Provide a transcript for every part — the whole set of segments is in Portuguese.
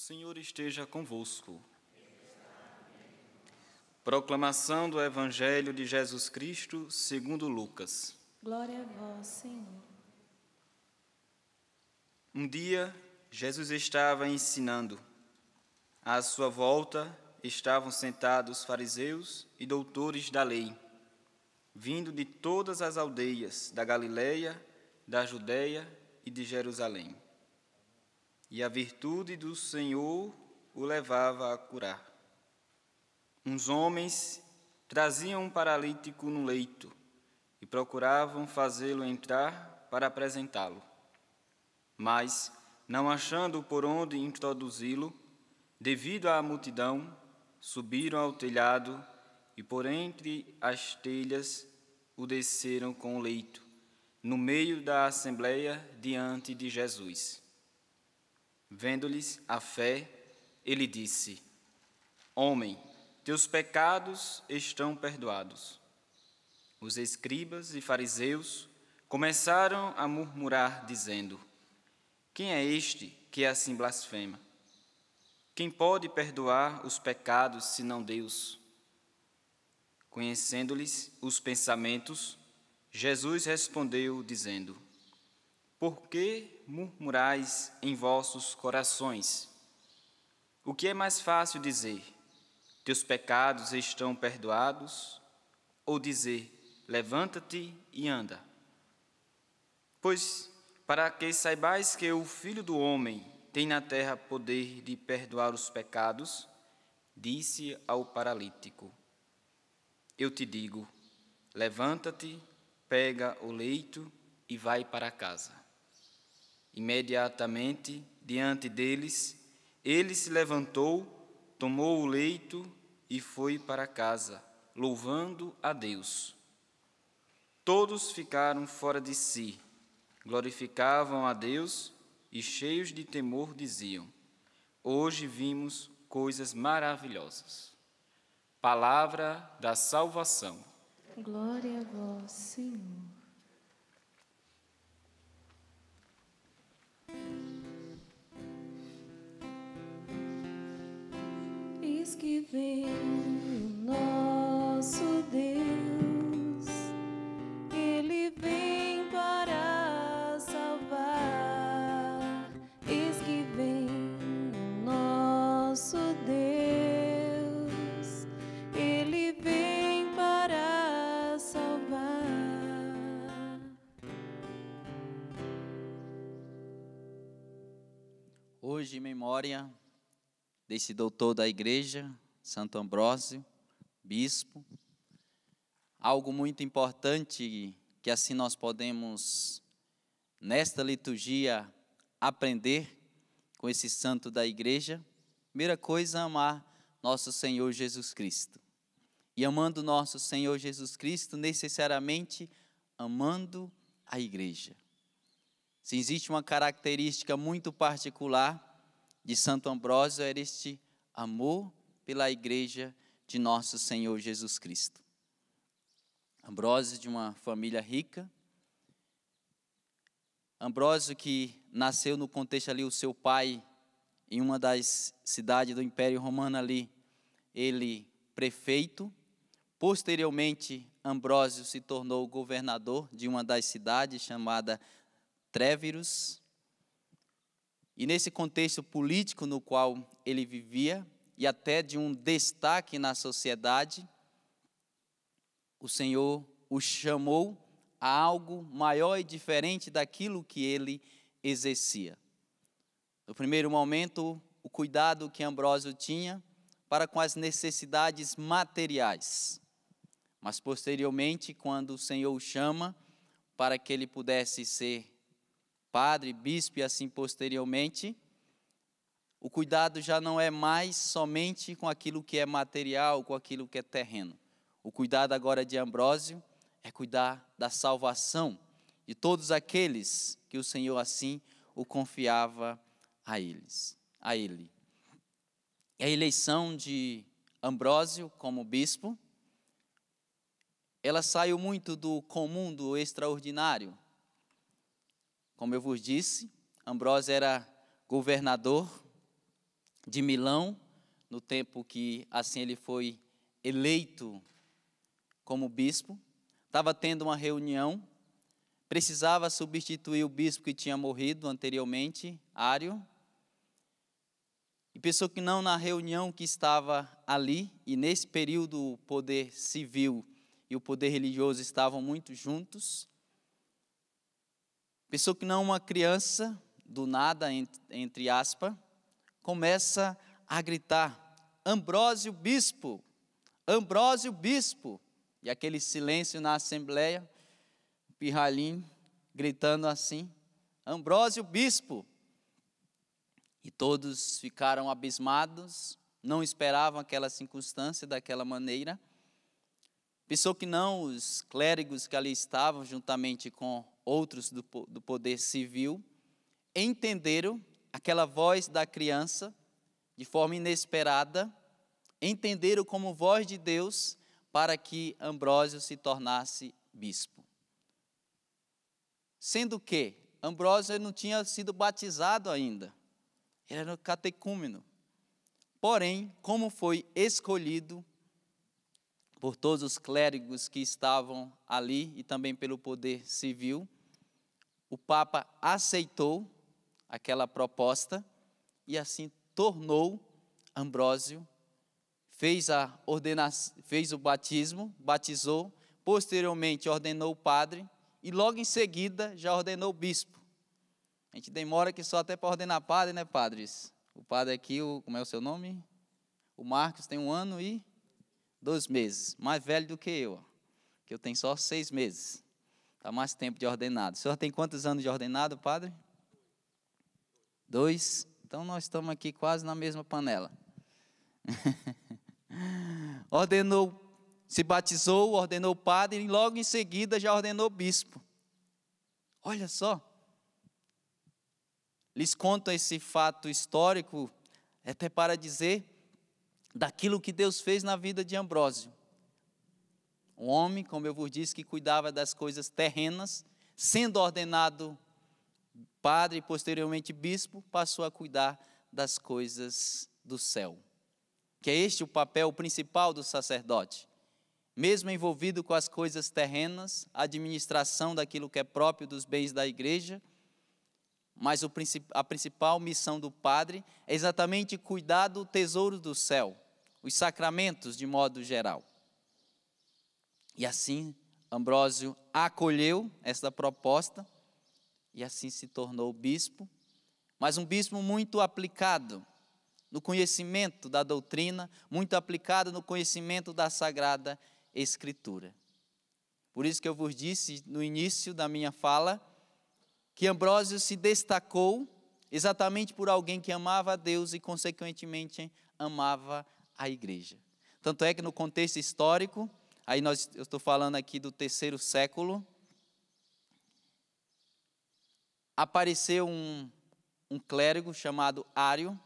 Senhor esteja convosco. Proclamação do Evangelho de Jesus Cristo, segundo Lucas. Glória a vós, Senhor. Um dia, Jesus estava ensinando. À sua volta estavam sentados fariseus e doutores da lei, vindo de todas as aldeias da Galileia, da Judéia e de Jerusalém e a virtude do Senhor o levava a curar. Uns homens traziam um paralítico no leito e procuravam fazê-lo entrar para apresentá-lo. Mas, não achando por onde introduzi-lo, devido à multidão, subiram ao telhado e por entre as telhas o desceram com o leito, no meio da assembleia diante de Jesus. Vendo-lhes a fé, ele disse: Homem, teus pecados estão perdoados. Os escribas e fariseus começaram a murmurar, dizendo: Quem é este que assim blasfema? Quem pode perdoar os pecados senão Deus? Conhecendo-lhes os pensamentos, Jesus respondeu, dizendo: Por que murmurais em vossos corações. O que é mais fácil dizer? Teus pecados estão perdoados? Ou dizer, levanta-te e anda? Pois, para que saibais que o Filho do Homem tem na terra poder de perdoar os pecados, disse ao paralítico: Eu te digo, levanta-te, pega o leito e vai para casa. Imediatamente, diante deles, ele se levantou, tomou o leito e foi para casa, louvando a Deus. Todos ficaram fora de si, glorificavam a Deus e, cheios de temor, diziam: Hoje vimos coisas maravilhosas. Palavra da salvação. Glória a vós, Senhor. Eis que vem o nosso Deus, ele vem. memória desse doutor da igreja, Santo Ambrósio, bispo. Algo muito importante que assim nós podemos, nesta liturgia, aprender com esse santo da igreja. Primeira coisa, amar nosso Senhor Jesus Cristo. E amando nosso Senhor Jesus Cristo, necessariamente amando a igreja. Se existe uma característica muito particular de Santo Ambrósio era este amor pela igreja de nosso Senhor Jesus Cristo. Ambrósio de uma família rica, Ambrósio que nasceu no contexto ali o seu pai em uma das cidades do Império Romano ali, ele prefeito, posteriormente Ambrósio se tornou governador de uma das cidades chamada Tréviros, e nesse contexto político no qual ele vivia, e até de um destaque na sociedade, o Senhor o chamou a algo maior e diferente daquilo que ele exercia. No primeiro momento, o cuidado que Ambrósio tinha para com as necessidades materiais. Mas posteriormente, quando o Senhor o chama para que ele pudesse ser padre, bispo e assim posteriormente, o cuidado já não é mais somente com aquilo que é material, com aquilo que é terreno. O cuidado agora de Ambrósio é cuidar da salvação de todos aqueles que o Senhor assim o confiava a eles, a ele. E a eleição de Ambrósio como bispo, ela saiu muito do comum, do extraordinário, como eu vos disse, Ambrósio era governador de Milão no tempo que assim ele foi eleito como bispo. Estava tendo uma reunião, precisava substituir o bispo que tinha morrido anteriormente, Ário. E pensou que não na reunião que estava ali, e nesse período o poder civil e o poder religioso estavam muito juntos. Pessoa que não é uma criança, do nada, entre aspas, começa a gritar: Ambrósio Bispo! Ambrósio Bispo! E aquele silêncio na assembleia, pirralhinho gritando assim: Ambrósio Bispo! E todos ficaram abismados, não esperavam aquela circunstância daquela maneira. Pensou que não os clérigos que ali estavam, juntamente com outros do, do poder civil, entenderam aquela voz da criança de forma inesperada, entenderam como voz de Deus para que Ambrósio se tornasse bispo. Sendo que Ambrósio não tinha sido batizado ainda, ele era catecúmeno. Porém, como foi escolhido, por todos os clérigos que estavam ali e também pelo poder civil, o Papa aceitou aquela proposta e assim tornou Ambrósio, fez, a ordena fez o batismo, batizou, posteriormente ordenou o padre e logo em seguida já ordenou o bispo. A gente demora que só até para ordenar padre, né, padres? O padre aqui, o, como é o seu nome? O Marcos tem um ano e dois meses, mais velho do que eu, que eu tenho só seis meses. Está mais tempo de ordenado. O senhor tem quantos anos de ordenado, padre? Dois. Então nós estamos aqui quase na mesma panela. ordenou, se batizou, ordenou padre e logo em seguida já ordenou bispo. Olha só. Lhes conto esse fato histórico é até para dizer daquilo que Deus fez na vida de Ambrósio. Um homem, como eu vos disse, que cuidava das coisas terrenas, sendo ordenado padre e posteriormente bispo, passou a cuidar das coisas do céu. Que é este o papel principal do sacerdote. Mesmo envolvido com as coisas terrenas, a administração daquilo que é próprio dos bens da igreja, mas a principal missão do padre é exatamente cuidar do tesouro do céu, os sacramentos de modo geral. E assim Ambrósio acolheu essa proposta e assim se tornou bispo, mas um bispo muito aplicado no conhecimento da doutrina, muito aplicado no conhecimento da sagrada escritura. Por isso que eu vos disse no início da minha fala que Ambrósio se destacou exatamente por alguém que amava a Deus e, consequentemente, amava a igreja. Tanto é que no contexto histórico, aí nós, eu estou falando aqui do terceiro século, apareceu um, um clérigo chamado Ário,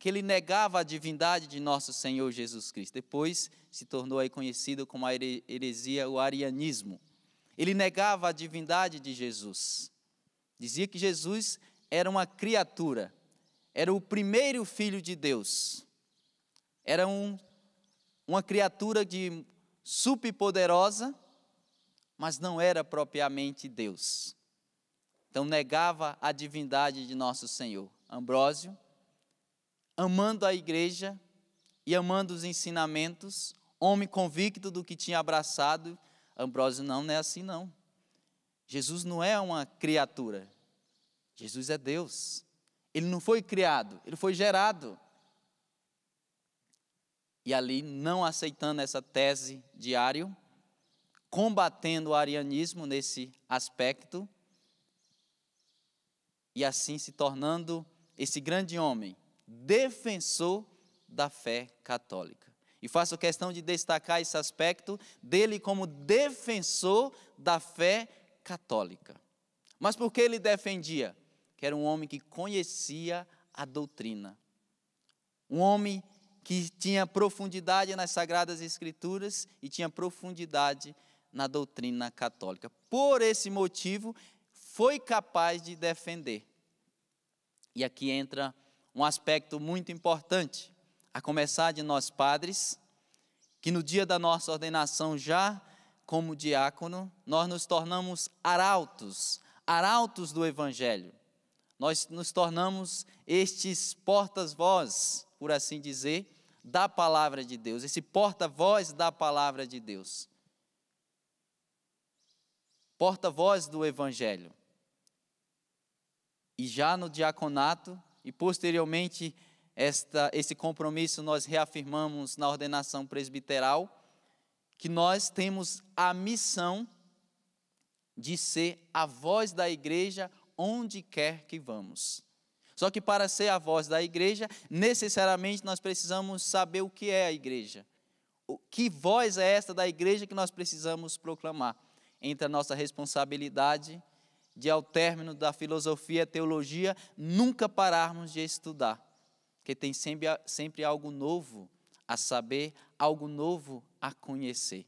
que ele negava a divindade de nosso Senhor Jesus Cristo. Depois se tornou aí conhecido como a heresia, o arianismo. Ele negava a divindade de Jesus. Dizia que Jesus era uma criatura, era o primeiro filho de Deus, era um, uma criatura de superpoderosa, mas não era propriamente Deus. Então negava a divindade de nosso Senhor. Ambrósio, amando a igreja e amando os ensinamentos, homem convicto do que tinha abraçado, Ambrósio não, não é assim não. Jesus não é uma criatura. Jesus é Deus. Ele não foi criado, ele foi gerado. E ali, não aceitando essa tese de combatendo o arianismo nesse aspecto, e assim se tornando esse grande homem, defensor da fé católica. E faço questão de destacar esse aspecto dele como defensor da fé católica católica. Mas por que ele defendia? Que era um homem que conhecia a doutrina. Um homem que tinha profundidade nas Sagradas Escrituras e tinha profundidade na doutrina católica. Por esse motivo, foi capaz de defender. E aqui entra um aspecto muito importante, a começar de nós padres, que no dia da nossa ordenação já como diácono, nós nos tornamos arautos, arautos do Evangelho. Nós nos tornamos estes portas-voz, por assim dizer, da palavra de Deus, esse porta-voz da palavra de Deus. Porta-voz do Evangelho. E já no diaconato, e posteriormente, esta, esse compromisso nós reafirmamos na ordenação presbiteral que nós temos a missão de ser a voz da igreja onde quer que vamos. Só que para ser a voz da igreja, necessariamente nós precisamos saber o que é a igreja. que voz é esta da igreja que nós precisamos proclamar? Entre a nossa responsabilidade de, ao término da filosofia e teologia, nunca pararmos de estudar, porque tem sempre, sempre algo novo a saber, algo novo a conhecer.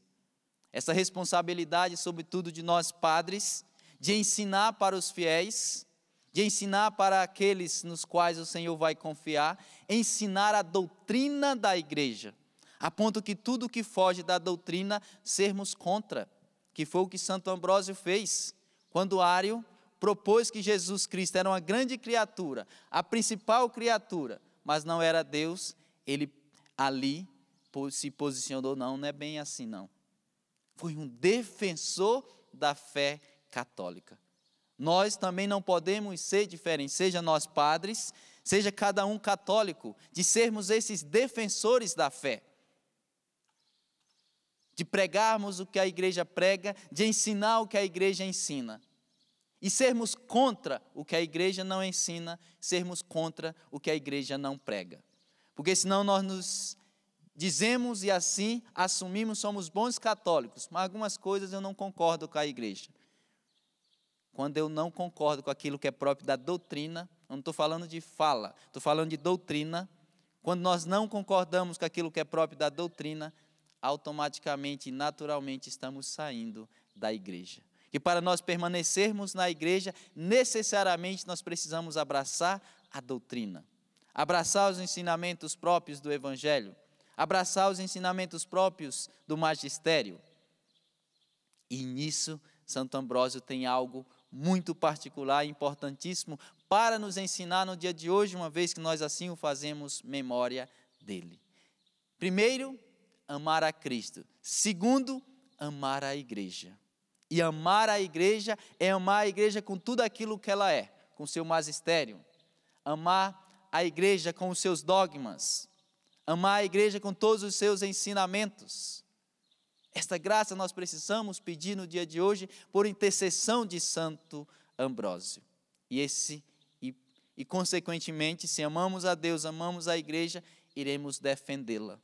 Essa responsabilidade, sobretudo de nós padres, de ensinar para os fiéis, de ensinar para aqueles nos quais o Senhor vai confiar, ensinar a doutrina da igreja, a ponto que tudo que foge da doutrina sermos contra, que foi o que Santo Ambrósio fez, quando Ário propôs que Jesus Cristo era uma grande criatura, a principal criatura, mas não era Deus, ele ali se posicionou, não, não é bem assim, não. Foi um defensor da fé católica. Nós também não podemos ser diferentes, seja nós padres, seja cada um católico, de sermos esses defensores da fé de pregarmos o que a igreja prega, de ensinar o que a igreja ensina. E sermos contra o que a igreja não ensina, sermos contra o que a igreja não prega. Porque senão nós nos dizemos e assim assumimos somos bons católicos, mas algumas coisas eu não concordo com a igreja. Quando eu não concordo com aquilo que é próprio da doutrina, eu não estou falando de fala, estou falando de doutrina. Quando nós não concordamos com aquilo que é próprio da doutrina, automaticamente e naturalmente estamos saindo da igreja. E para nós permanecermos na igreja, necessariamente nós precisamos abraçar a doutrina abraçar os ensinamentos próprios do Evangelho, abraçar os ensinamentos próprios do magistério. E nisso, Santo Ambrósio tem algo muito particular e importantíssimo para nos ensinar no dia de hoje, uma vez que nós assim o fazemos memória dele. Primeiro, amar a Cristo. Segundo, amar a igreja. E amar a igreja é amar a igreja com tudo aquilo que ela é, com seu magistério. Amar a igreja com os seus dogmas, amar a igreja com todos os seus ensinamentos. Esta graça nós precisamos pedir no dia de hoje por intercessão de Santo Ambrósio. E esse e, e consequentemente, se amamos a Deus, amamos a igreja, iremos defendê-la.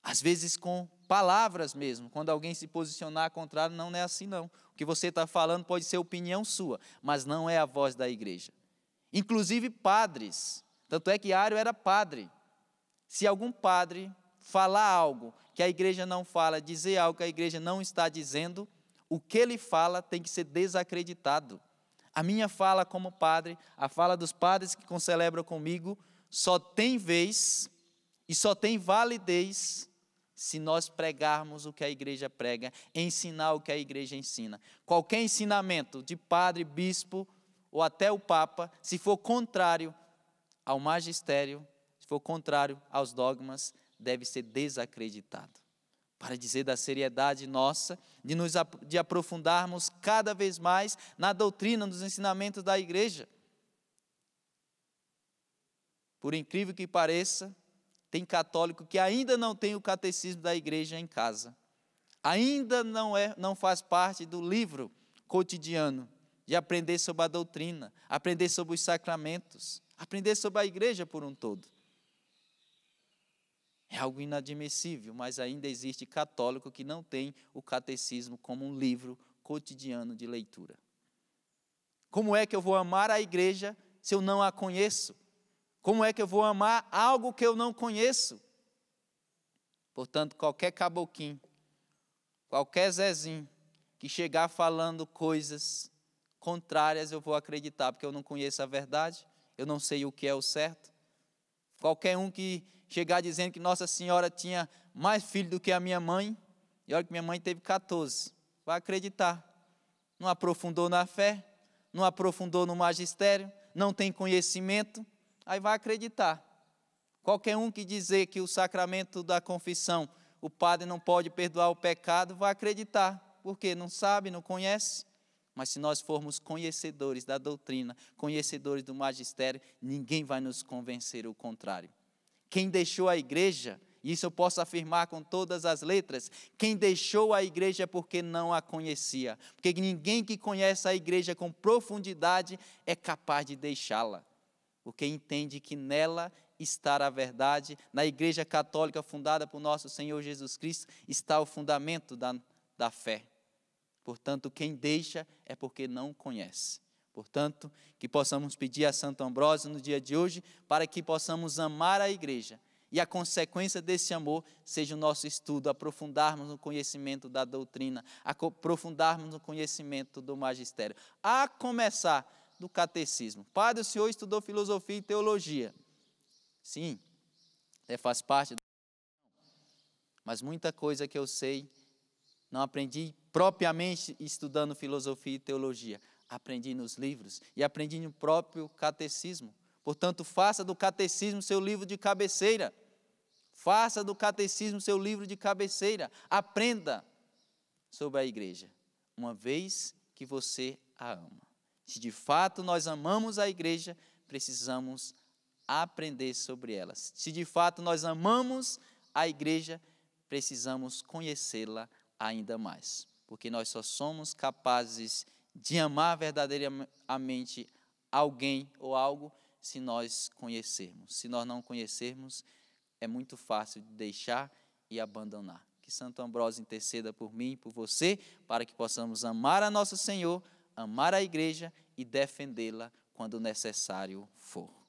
Às vezes com palavras mesmo, quando alguém se posicionar contrário, não é assim não. O que você está falando pode ser opinião sua, mas não é a voz da igreja inclusive padres. Tanto é que Ário era padre. Se algum padre falar algo que a igreja não fala, dizer algo que a igreja não está dizendo, o que ele fala tem que ser desacreditado. A minha fala como padre, a fala dos padres que concelebram comigo, só tem vez e só tem validez se nós pregarmos o que a igreja prega, ensinar o que a igreja ensina. Qualquer ensinamento de padre, bispo, ou até o Papa, se for contrário ao magistério, se for contrário aos dogmas, deve ser desacreditado. Para dizer da seriedade nossa, de nos de aprofundarmos cada vez mais na doutrina, nos ensinamentos da igreja. Por incrível que pareça, tem católico que ainda não tem o catecismo da igreja em casa. Ainda não é não faz parte do livro cotidiano de aprender sobre a doutrina, aprender sobre os sacramentos, aprender sobre a igreja por um todo. É algo inadmissível, mas ainda existe católico que não tem o catecismo como um livro cotidiano de leitura. Como é que eu vou amar a igreja se eu não a conheço? Como é que eu vou amar algo que eu não conheço? Portanto, qualquer caboquim, qualquer Zezinho que chegar falando coisas contrárias eu vou acreditar, porque eu não conheço a verdade, eu não sei o que é o certo. Qualquer um que chegar dizendo que Nossa Senhora tinha mais filhos do que a minha mãe, e olha que minha mãe teve 14, vai acreditar. Não aprofundou na fé, não aprofundou no magistério, não tem conhecimento, aí vai acreditar. Qualquer um que dizer que o sacramento da confissão, o padre não pode perdoar o pecado, vai acreditar, porque não sabe, não conhece. Mas se nós formos conhecedores da doutrina, conhecedores do magistério, ninguém vai nos convencer o contrário. Quem deixou a igreja, isso eu posso afirmar com todas as letras, quem deixou a igreja é porque não a conhecia. Porque ninguém que conhece a igreja com profundidade é capaz de deixá-la. Porque entende que nela está a verdade, na igreja católica fundada por nosso Senhor Jesus Cristo, está o fundamento da, da fé. Portanto, quem deixa é porque não conhece. Portanto, que possamos pedir a Santo Ambrósio no dia de hoje para que possamos amar a igreja e a consequência desse amor seja o nosso estudo, aprofundarmos no conhecimento da doutrina, aprofundarmos no conhecimento do magistério, a começar do catecismo. Padre, o senhor estudou filosofia e teologia. Sim, é, faz parte Mas muita coisa que eu sei não aprendi propriamente estudando filosofia e teologia. Aprendi nos livros e aprendi no próprio catecismo. Portanto, faça do catecismo seu livro de cabeceira. Faça do catecismo seu livro de cabeceira. Aprenda sobre a igreja, uma vez que você a ama. Se de fato nós amamos a igreja, precisamos aprender sobre ela. Se de fato nós amamos a igreja, precisamos conhecê-la ainda mais. Porque nós só somos capazes de amar verdadeiramente alguém ou algo se nós conhecermos. Se nós não conhecermos, é muito fácil de deixar e abandonar. Que Santo Ambrósio interceda por mim e por você, para que possamos amar a nosso Senhor, amar a igreja e defendê-la quando necessário for.